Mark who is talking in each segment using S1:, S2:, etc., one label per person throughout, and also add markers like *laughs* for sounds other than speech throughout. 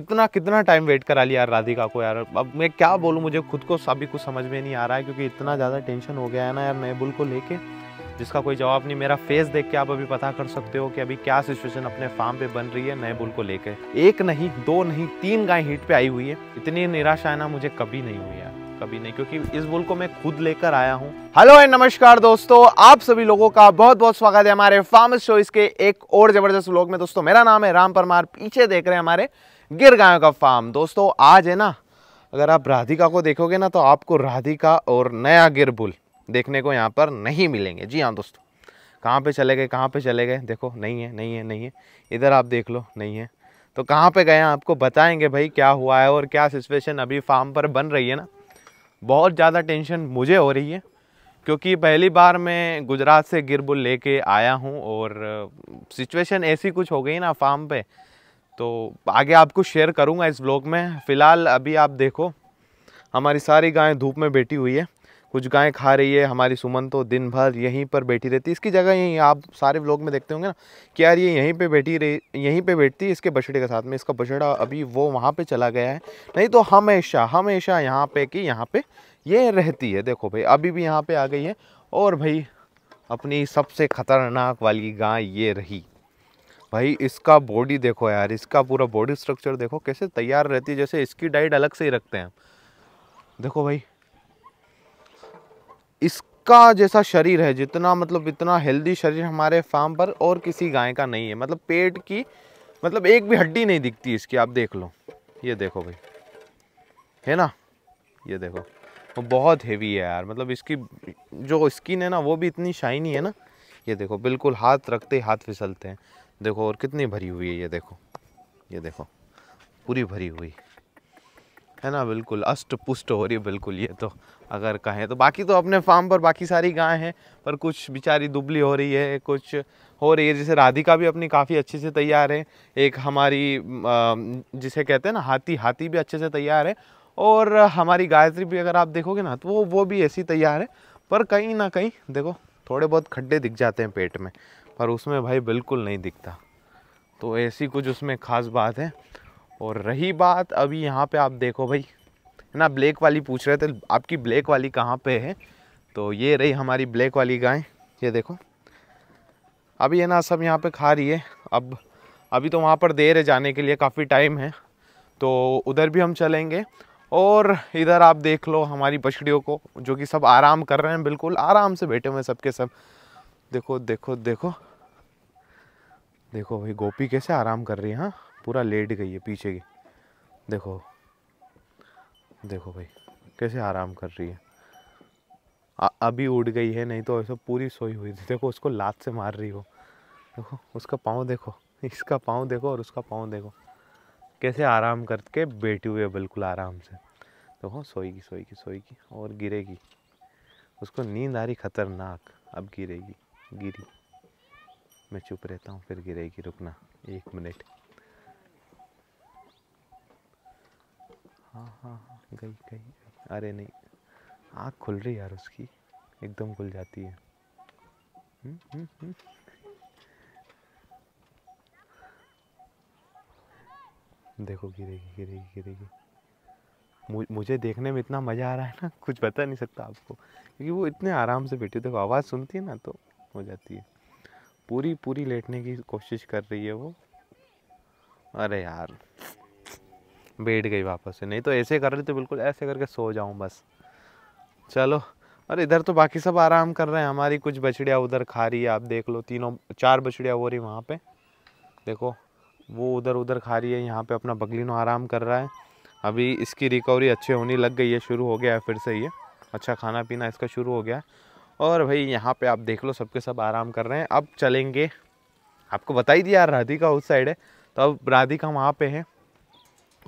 S1: इतना कितना time wait करा लिया यार राधिका को यार अब मैं क्या बोलूँ मुझे खुद को अभी कुछ समझ में नहीं आ रहा है क्योंकि इतना ज़्यादा टेंशन हो गया है ना यार नए बुल को लेके जिसका कोई जवाब नहीं मेरा फेस देख के आप अभी पता कर सकते हो कि अभी क्या सिचुएशन अपने फार्म पे बन रही है नए बुल को लेके एक नहीं दो नहीं तीन गाय हीट पे आई हुई है इतनी निराशा है ना मुझे कभी नहीं हुई यार कभी नहीं क्योंकि इस बुल को मैं खुद लेकर आया हूँ हेलो एंड नमस्कार दोस्तों आप सभी लोगों का बहुत बहुत स्वागत है हमारे फार्म शो इसके एक और जबरदस्त व्लॉग में दोस्तों मेरा नाम है राम परमार पीछे देख रहे हैं हमारे गायों का फार्म दोस्तों आज है ना अगर आप राधिका को देखोगे ना तो आपको राधिका और नया गिरबुल देखने को यहाँ पर नहीं मिलेंगे जी हाँ दोस्तों कहाँ पे चले गए कहाँ पे चले गए देखो नहीं है नहीं है नहीं है इधर आप देख लो नहीं है तो कहाँ पे गए आपको बताएंगे भाई क्या हुआ है और क्या सिचुएशन अभी फार्म पर बन रही है ना बहुत ज़्यादा टेंशन मुझे हो रही है क्योंकि पहली बार मैं गुजरात से गिरबुल लेके आया हूँ और सिचुएशन ऐसी कुछ हो गई ना फार्म पर तो आगे आपको शेयर करूँगा इस ब्लॉग में फ़िलहाल अभी आप देखो हमारी सारी गायें धूप में बैठी हुई है कुछ गायें खा रही है हमारी सुमन तो दिन भर यहीं पर बैठी रहती है इसकी जगह यहीं आप सारे ब्लॉग में देखते होंगे ना कि यार ये यहीं पे बैठी रही यहीं पे बैठती इसके बछड़े के साथ में इसका बछड़ा अभी वो वहाँ पे चला गया है नहीं तो हमेशा हमेशा यहाँ पे कि यहाँ पे ये रहती है देखो भाई अभी भी यहाँ पर आ गई है और भाई अपनी सबसे ख़तरनाक वाली गाय ये रही भाई इसका बॉडी देखो यार इसका पूरा बॉडी स्ट्रक्चर देखो कैसे तैयार रहती है जैसे इसकी डाइट अलग से ही रखते हैं देखो भाई इसका जैसा शरीर है जितना मतलब इतना हेल्दी शरीर हमारे फार्म पर और किसी गाय का नहीं है मतलब पेट की मतलब एक भी हड्डी नहीं दिखती इसकी आप देख लो ये देखो भाई है ना ये देखो वो बहुत हेवी है यार मतलब इसकी जो स्किन है ना वो भी इतनी शाइनी है ना ये देखो बिल्कुल हाथ रखते ही हाथ फिसलते हैं देखो और कितनी भरी हुई है ये देखो ये देखो पूरी भरी हुई है ना बिल्कुल अष्ट पुष्ट हो रही है बिल्कुल ये तो अगर कहें तो बाकी तो अपने फार्म पर बाकी सारी गायें हैं पर कुछ बेचारी दुबली हो रही है कुछ हो रही है जैसे राधिका भी अपनी काफ़ी अच्छे से तैयार है एक हमारी जिसे कहते हैं ना हाथी हाथी भी अच्छे से तैयार है और हमारी गायत्री भी अगर आप देखोगे ना तो वो वो भी ऐसी तैयार है पर कहीं ना कहीं देखो थोड़े बहुत खड्डे दिख जाते हैं पेट में पर उसमें भाई बिल्कुल नहीं दिखता तो ऐसी कुछ उसमें ख़ास बात है और रही बात अभी यहाँ पे आप देखो भाई है ना ब्लैक वाली पूछ रहे थे आपकी ब्लैक वाली कहाँ पे है तो ये रही हमारी ब्लैक वाली गाय ये देखो अभी है ना सब यहाँ पे खा रही है अब अभी तो वहाँ पर देर है जाने के लिए काफ़ी टाइम है तो उधर भी हम चलेंगे और इधर आप देख लो हमारी बछड़ियों को जो कि सब आराम कर रहे हैं बिल्कुल आराम से बैठे हुए सबके सब देखो देखो देखो देखो भाई गोपी कैसे आराम कर रही है हाँ पूरा लेट गई है पीछे की देखो देखो भाई कैसे आराम कर रही है आ, अभी उड़ गई है नहीं तो ऐसा पूरी सोई हुई थी देखो उसको लात से मार रही हो देखो उसका पाँव देखो इसका पाँव देखो और उसका पाँव देखो कैसे आराम करके बैठी हुई है बिल्कुल आराम से देखो सोएगी सोएगी सोएगी और गिरेगी उसको नींद आ रही खतरनाक अब गिरेगी गिरी मैं चुप रहता हूँ फिर गिरेगी रुकना एक मिनट हाँ हाँ हाँ गई गई गई अरे नहीं आँख खुल रही यार उसकी एकदम खुल जाती है हम्म, हम्म, हम्म। देखो गिरेगी गिरेगी गिरेगी मुझे देखने में इतना मज़ा आ रहा है ना कुछ बता नहीं सकता आपको क्योंकि वो इतने आराम से बैठी देखो आवाज़ सुनती है ना तो हो जाती है पूरी पूरी लेटने की कोशिश कर रही है वो अरे यार बैठ गई वापस से नहीं तो ऐसे कर रही तो बिल्कुल ऐसे करके सो जाऊँ बस चलो और इधर तो बाकी सब आराम कर रहे हैं हमारी कुछ बछड़िया उधर खा रही है आप देख लो तीनों चार बछड़िया हो रही वहाँ पे देखो वो उधर उधर खा रही है यहाँ पे अपना बगलिनो आराम कर रहा है अभी इसकी रिकवरी अच्छे होने लग गई है शुरू हो गया है फिर से ये अच्छा खाना पीना इसका शुरू हो गया है और भाई यहाँ पे आप देख लो सबके सब आराम कर रहे हैं अब चलेंगे आपको बता ही दिया यार राधिका उस साइड है तो अब राधिका वहाँ पे है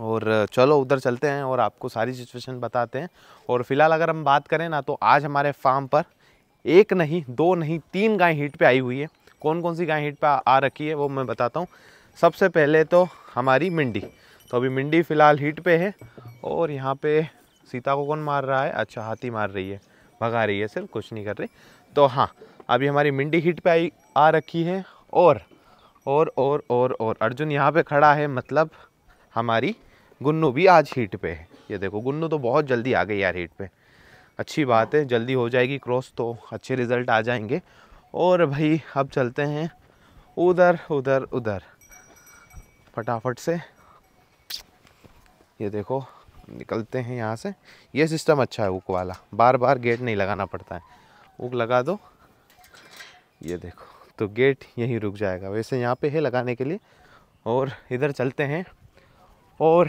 S1: और चलो उधर चलते हैं और आपको सारी सिचुएशन बताते हैं और फिलहाल अगर हम बात करें ना तो आज हमारे फार्म पर एक नहीं दो नहीं तीन गाय हीट पर आई हुई है कौन कौन सी गाय हीट पर आ रखी है वो मैं बताता हूँ सबसे पहले तो हमारी मिंडी तो अभी मिंडी फ़िलहाल हीट पे है और यहाँ पे सीता को कौन मार रहा है अच्छा हाथी मार रही है भगा रही है सिर्फ कुछ नहीं कर रही तो हाँ अभी हमारी मिंडी हिट पे आई आ रखी है और और और और और अर्जुन यहाँ पे खड़ा है मतलब हमारी गुन्नू भी आज हीट पे है ये देखो गुन्नू तो बहुत जल्दी आ गई यार हीट पे अच्छी बात है जल्दी हो जाएगी क्रॉस तो अच्छे रिज़ल्ट आ जाएंगे और भाई अब चलते हैं उधर उधर उधर फटाफट से ये देखो निकलते हैं यहाँ से ये सिस्टम अच्छा है ऊक वाला बार बार गेट नहीं लगाना पड़ता है ऊक लगा दो ये देखो तो गेट यहीं रुक जाएगा वैसे यहाँ पे है लगाने के लिए और इधर चलते हैं और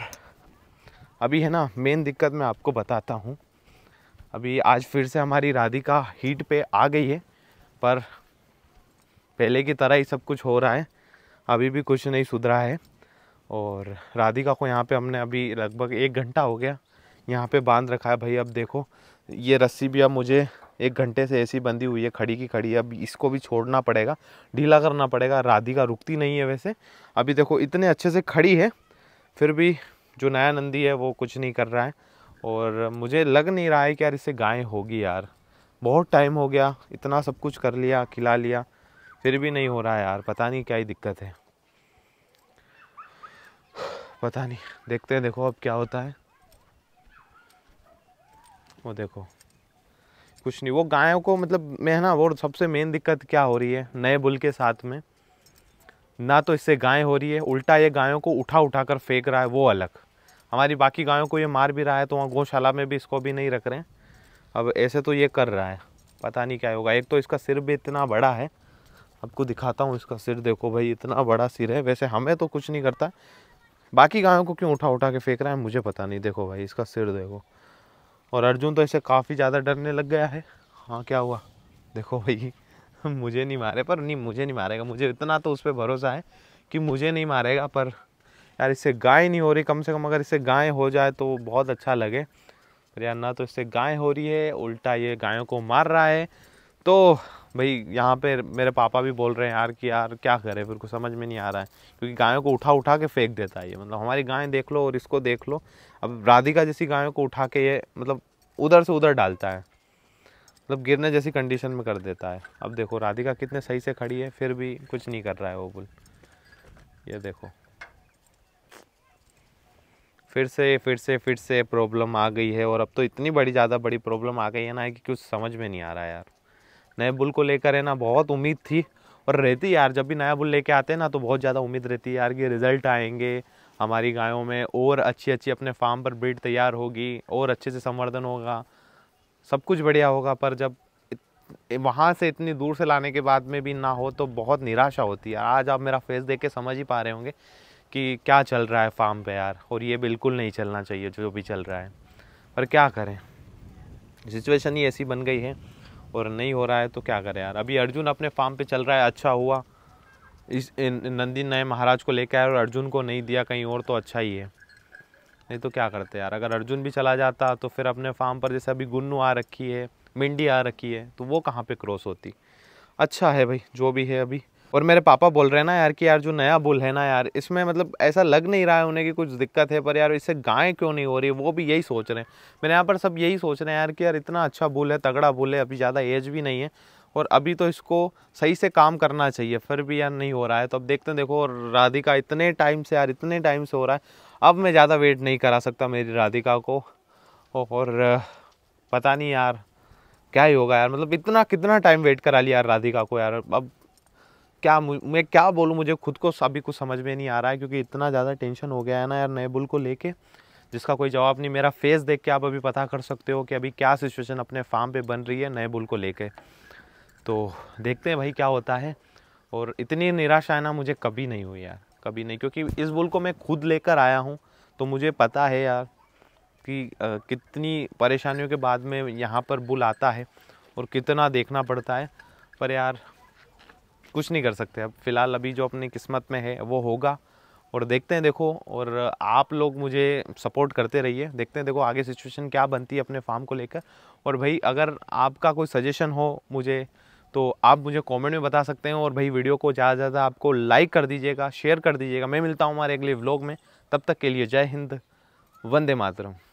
S1: अभी है ना मेन दिक्कत मैं आपको बताता हूँ अभी आज फिर से हमारी राधिका हीट पे आ गई है पर पहले की तरह ही सब कुछ हो रहा है अभी भी कुछ नहीं सुधरा है और राधिका को यहाँ पे हमने अभी लगभग एक घंटा हो गया यहाँ पे बांध रखा है भाई अब देखो ये रस्सी भी अब मुझे एक घंटे से ऐसी बंधी हुई है खड़ी की खड़ी है अब इसको भी छोड़ना पड़ेगा ढीला करना पड़ेगा राधिका रुकती नहीं है वैसे अभी देखो इतने अच्छे से खड़ी है फिर भी जो नया नंदी है वो कुछ नहीं कर रहा है और मुझे लग नहीं रहा है कि यार इससे गाय होगी यार बहुत टाइम हो गया इतना सब कुछ कर लिया खिला लिया फिर भी नहीं हो रहा है यार पता नहीं क्या ही दिक्कत है पता नहीं देखते हैं देखो अब क्या होता है वो देखो कुछ नहीं वो गायों को मतलब मैं ना वो सबसे मेन दिक्कत क्या हो रही है नए बुल के साथ में ना तो इससे गाय हो रही है उल्टा ये गायों को उठा उठा कर फेंक रहा है वो अलग हमारी बाकी गायों को ये मार भी रहा है तो वहाँ गौशाला में भी इसको भी नहीं रख रहे हैं अब ऐसे तो ये कर रहा है पता नहीं क्या होगा एक तो इसका सिर भी इतना बड़ा है आपको दिखाता हूँ इसका सिर देखो भाई इतना बड़ा सिर है वैसे हमें तो कुछ नहीं करता बाकी गायों को क्यों उठा उठा के फेंक रहा है मुझे पता नहीं देखो भाई इसका सिर देखो और अर्जुन तो इसे काफ़ी ज़्यादा डरने लग गया है हाँ क्या हुआ देखो भाई *laughs* मुझे नहीं मारे पर नहीं मुझे नहीं मारेगा मुझे इतना तो उस पर भरोसा है कि मुझे नहीं मारेगा पर यार इससे गाय नहीं हो रही कम से कम अगर इससे गाय हो जाए तो बहुत अच्छा लगे पर यार ना तो इससे गाय हो रही है उल्टा ये गायों को मार रहा है तो भाई यहाँ पे मेरे पापा भी बोल रहे हैं यार कि यार क्या करे फिर कुछ समझ में नहीं आ रहा है क्योंकि गायों को उठा उठा के फेंक देता है ये मतलब हमारी गायें देख लो और इसको देख लो अब राधिका जैसी गायों को उठा के ये मतलब उधर से उधर डालता है मतलब गिरने जैसी कंडीशन में कर देता है अब देखो राधिका कितने सही से खड़ी है फिर भी कुछ नहीं कर रहा है वो बुल ये देखो फिर से फिर से फिर से प्रॉब्लम आ गई है और अब तो इतनी बड़ी ज़्यादा बड़ी प्रॉब्लम आ गई है ना कि कुछ समझ में नहीं आ रहा है यार नए बुल को लेकर है ना बहुत उम्मीद थी और रहती यार जब भी नया बुल लेके आते हैं ना तो बहुत ज़्यादा उम्मीद रहती है यार कि रिज़ल्ट आएंगे हमारी गायों में और अच्छी अच्छी अपने फार्म पर ब्रीड तैयार होगी और अच्छे से संवर्धन होगा सब कुछ बढ़िया होगा पर जब वहाँ से इतनी दूर से लाने के बाद में भी ना हो तो बहुत निराशा होती है आज आप मेरा फेस देख के समझ ही पा रहे होंगे कि क्या चल रहा है फार्म पे यार और ये बिल्कुल नहीं चलना चाहिए जो भी चल रहा है पर क्या करें सिचुएशन ही ऐसी बन गई है और नहीं हो रहा है तो क्या करें यार अभी अर्जुन अपने फार्म पे चल रहा है अच्छा हुआ इस नंदी नए महाराज को लेकर आया और अर्जुन को नहीं दिया कहीं और तो अच्छा ही है नहीं तो क्या करते यार अगर अर्जुन भी चला जाता तो फिर अपने फार्म पर जैसे अभी गुन्नू आ रखी है मिंडी आ रखी है तो वो कहाँ पर क्रॉस होती अच्छा है भाई जो भी है अभी और मेरे पापा बोल रहे हैं ना यार कि यार जो नया बुल है ना यार इसमें मतलब ऐसा लग नहीं रहा है उन्हें कि कुछ दिक्कत है पर यार इससे गाय क्यों नहीं हो रही वो भी यही सोच रहे हैं मेरे यहाँ पर सब यही सोच रहे हैं यार कि यार इतना अच्छा बुल है तगड़ा बुल है अभी ज़्यादा एज भी नहीं है और अभी तो इसको सही से काम करना चाहिए फिर भी यार नहीं हो रहा है तो अब देखते हैं देखो राधिका इतने टाइम से यार इतने टाइम से हो रहा है अब मैं ज़्यादा वेट नहीं करा सकता मेरी राधिका को और पता नहीं यार क्या ही होगा यार मतलब इतना कितना टाइम वेट करा लिया यार राधिका को यार अब क्या मैं क्या बोलूँ मुझे खुद को अभी कुछ समझ में नहीं आ रहा है क्योंकि इतना ज़्यादा टेंशन हो गया है ना यार नए बुल को लेके जिसका कोई जवाब नहीं मेरा फेस देख के आप अभी पता कर सकते हो कि अभी क्या सिचुएशन अपने फार्म पे बन रही है नए बुल को लेके तो देखते हैं भाई क्या होता है और इतनी निराशा है ना मुझे कभी नहीं हुई यार कभी नहीं क्योंकि इस बुल को मैं खुद लेकर आया हूँ तो मुझे पता है यार कि आ, कितनी परेशानियों के बाद में यहाँ पर बुल आता है और कितना देखना पड़ता है पर यार कुछ नहीं कर सकते अब फ़िलहाल अभी जो अपनी किस्मत में है वो होगा और देखते हैं देखो और आप लोग मुझे सपोर्ट करते रहिए देखते हैं देखो आगे सिचुएशन क्या बनती है अपने फार्म को लेकर और भाई अगर आपका कोई सजेशन हो मुझे तो आप मुझे कमेंट में बता सकते हैं और भाई वीडियो को ज़्यादा से ज़्यादा आपको लाइक कर दीजिएगा शेयर कर दीजिएगा मैं मिलता हूँ हमारे अगले व्लॉग में तब तक के लिए जय हिंद वंदे मातरम